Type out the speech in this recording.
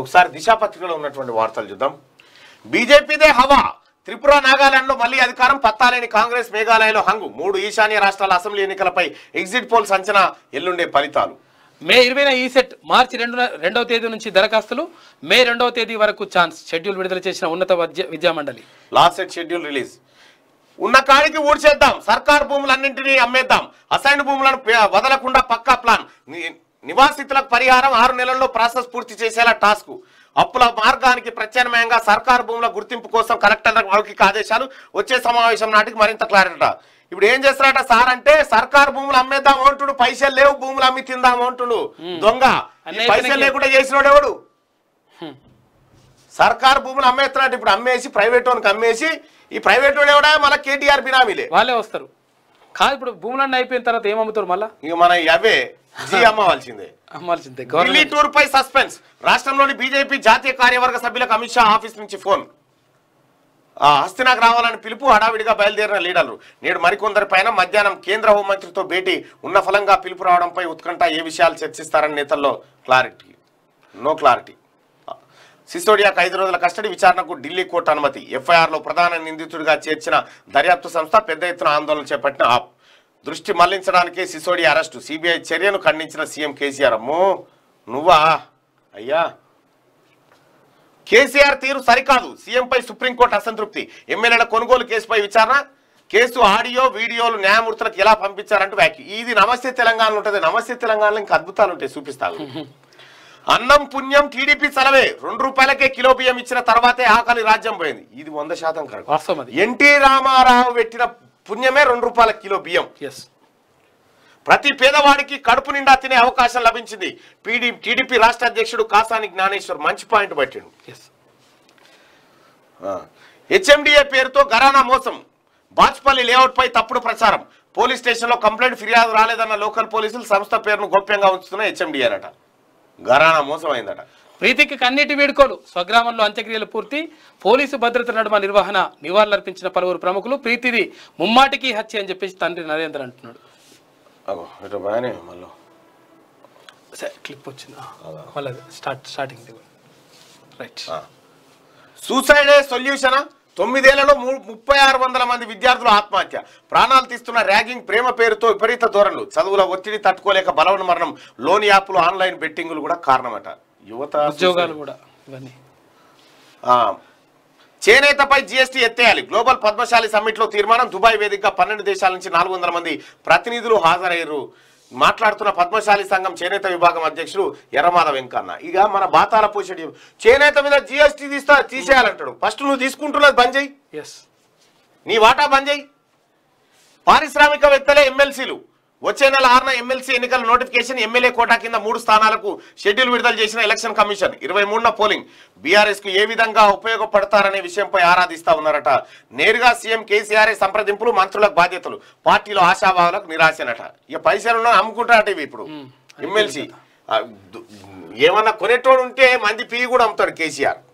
ఒకసారి దిశాపత్రికలో పత్రికలో ఉన్నటువంటి వార్తలు చూద్దాం బీజేపీదే హవా త్రిపుర నాగాలాండ్లో మళ్లీ అధికారం పత్తాలేని కాంగ్రెస్ మేఘాలయలో హంగు మూడు ఈశాన్య రాష్ట్రాల అసెంబ్లీ ఎన్నికలపై ఎగ్జిట్ పోల్ సంచన ఎల్లుండే ఫలితాలు మే ఇరవైన ఈ సెట్ మార్చి రెండు రెండవ తేదీ నుంచి దరఖాస్తులు మే రెండవ తేదీ వరకు ఛాన్స్ షెడ్యూల్ విడుదల చేసిన ఉన్నత విద్యామండలి లాస్ట్ సెట్ షెడ్యూల్ రిలీజ్ ఉన్న కాడికి ఊడ్చేద్దాం సర్కార్ భూములన్నింటినీ అమ్మేద్దాం అసైన్ భూములను వదలకుండా పక్కా ప్లాన్ నివాసితులకు పరిహారం ఆరు నెలల్లో ప్రాసెస్ పూర్తి చేసేలా టాస్క్ అప్పుల మార్గానికి ప్రత్యామ్నాయంగా సర్కార్ భూముల గుర్తింపు కోసం కలెక్టర్ మౌఖిక ఆదేశాలు వచ్చే సమావేశం నాటికి మరింత క్లారిట ఇప్పుడు ఏం చేస్తారట సార్ అంటే సర్కార్ భూములు అమ్మేద్దాం అంటుడు పైసలు లేవు భూములు అమ్మి తిందాం అంటుడు దొంగ పైసలు లేకుండా చేసినోడు ఎవడు సర్కార్ భూములు అమ్మేస్తున్నాడు ఇప్పుడు అమ్మేసి ప్రైవేట్ వానికి అమ్మేసి ఈ ప్రైవేట్ వాడు ఎవడా మన కేటీఆర్ బినామీలే వాళ్ళే వస్తారు కాదు ఇప్పుడు భూములన్నీ అయిపోయిన తర్వాత ఏమమ్ముతారు మళ్ళా మన అవే జీ అమ్మవలసిందే ఢిల్లీ టూర్ పై సస్పెన్స్ రాష్ట్రంలోని బీజేపీ జాతీయ కార్యవర్గ సభ్యులకు అమిత్ షా ఆఫీస్ నుంచి ఫోన్ హస్తినాకు రావాలని పిలుపు హడావిడిగా బయలుదేరిన లీడర్లు నేడు మరికొందరి పైన మధ్యాహ్నం కేంద్ర హోంమంత్రితో భేటీ ఉన్న ఫలంగా పిలుపు రావడంపై ఉత్కంఠ ఏ విషయాలు చర్చిస్తారని నేతల్లో క్లారిటీ నో క్లారిటీ సిసోడియాకు ఐదు రోజుల కస్టడీ విచారణకు ఢిల్లీ కోర్టు అనుమతి ఎఫ్ఐఆర్లో ప్రధాన నిందితుడిగా చేర్చిన దర్యాప్తు సంస్థ పెద్ద ఎత్తున ఆందోళన చేపట్టిన ఆప్ దృష్టి మళ్లించడానికి సిసోడియా అరెస్టు సిబిఐ చర్యను ఖండించిన సీఎం కేసీఆర్ అమ్ము నువ్వా అయ్యా కేసీఆర్ తీరు సరికాదు సీఎంపై సుప్రీంకోర్టు అసంతృప్తి ఎమ్మెల్యేల కొనుగోలు కేసుపై విచారణ కేసు ఆడియో వీడియోలు న్యాయమూర్తులకు ఎలా పంపించారంటూ వ్యాఖ్య ఇది నమస్తే తెలంగాణలో ఉంటుంది నమస్తే తెలంగాణలో ఇంకా అద్భుతాలు ఉంటాయి చూపిస్తాను అన్నం పుణ్యం టీడీపీ సలవే రెండు రూపాయలకే కిలో బియ్యం ఇచ్చిన తర్వాతే ఆకలి రాజ్యం పోయింది ఇది వంద శాతం కరెక్ట్ ఎన్టీ రామారావు పెట్టిన పుణ్యమే రెండు రూపాయల కిలో బియ్యం ప్రతి పేదవాడికి కడుపు నిండా తినే అవకాశం లభించింది పీడీ టీడీపీ రాష్ట్ర అధ్యక్షుడు కాసాని జ్ఞానేశ్వర్ మంచి పాయింట్ పెట్టాడు హెచ్ఎండిఏ పేరుతో గరానా మోసం బాచ్పల్లి లేఅవుట్ పై తప్పుడు ప్రచారం పోలీస్ స్టేషన్లో కంప్లైంట్ ఫిర్యాదు రాలేదన్న లోకల్ పోలీసులు సంస్థ పేరును గోప్యంగా ఉంచుతున్న హెచ్ఎండిఏ అట గరాన మోసమైందట ప్రీతికి కన్నీటి వేడుకోలు స్వగ్రామంలో అంత్యక్రియలు పూర్తి పోలీసు భద్రత నడుమ నిర్వహణ నివాళులర్పించిన పలువురు ప్రముఖులు ప్రీతిది ముమ్మాటికి హత్య అని చెప్పేసి తండ్రి నరేంద్ర అంటున్నాడు క్లిప్ వచ్చింది స్టార్టింగ్ రైట్ సూసైడే సొల్యూషనా తొమ్మిదేళ్లలో ముప్పై ఆరు వందల మంది విద్యార్థులు ఆత్మహత్య ప్రాణాలు తీస్తున్న ర్యాగింగ్ ప్రేమ పేరుతో విపరీత ధోరణులు చదువుల ఒత్తిడి తట్టుకోలేక బలవన మరణం లోన్ యాప్లు ఆన్లైన్ బెట్టింగ్లు కూడా కారణమట యువత ఉద్యోగాలు కూడా చేనేతపై జీఎస్టీ ఎత్తేయాలి గ్లోబల్ పద్మశాలి సమ్మిట్లో తీర్మానం దుబాయ్ వేదికగా పన్నెండు దేశాల నుంచి నాలుగు మంది ప్రతినిధులు హాజరయ్యారు మాట్లాడుతున్న పద్మశాలి సంఘం చేనేత విభాగం అధ్యక్షుడు ఎర్రమాల వెంకన్న ఇక మన బాతాల పోషడి చేనేత మీద జిఎస్టీ తీస్తా తీసేయాలంటాడు ఫస్ట్ నువ్వు తీసుకుంటున్నది బంద్ చేయి నీ వాటా బంద్ చేయి పారిశ్రామికవేత్తలే ఎమ్మెల్సీలు వచ్చే నెల ఆరున ఎమ్మెల్సీ ఎన్నికల నోటిఫికేషన్ ఎమ్మెల్యే కోటా కింద మూడు స్థానాలకు షెడ్యూల్ విడుదల చేసిన ఎలక్షన్ కమిషన్ ఇరవై మూడున పోలింగ్ బీఆర్ఎస్ కు ఏ విధంగా ఉపయోగపడతారనే విషయంపై ఆరాధిస్తా ఉన్నారట నేరుగా సీఎం కేసీఆర్ సంప్రదింపులు మంత్రులకు బాధ్యతలు పార్టీలో ఆశాభావాలకు నిరాశనట ఇక పైసలు అమ్ముకుంటారట ఇవి ఇప్పుడు ఎమ్మెల్సీ ఏమన్నా కొనేటోడు ఉంటే మంది పీ కూడా అమ్ముతాడు కేసీఆర్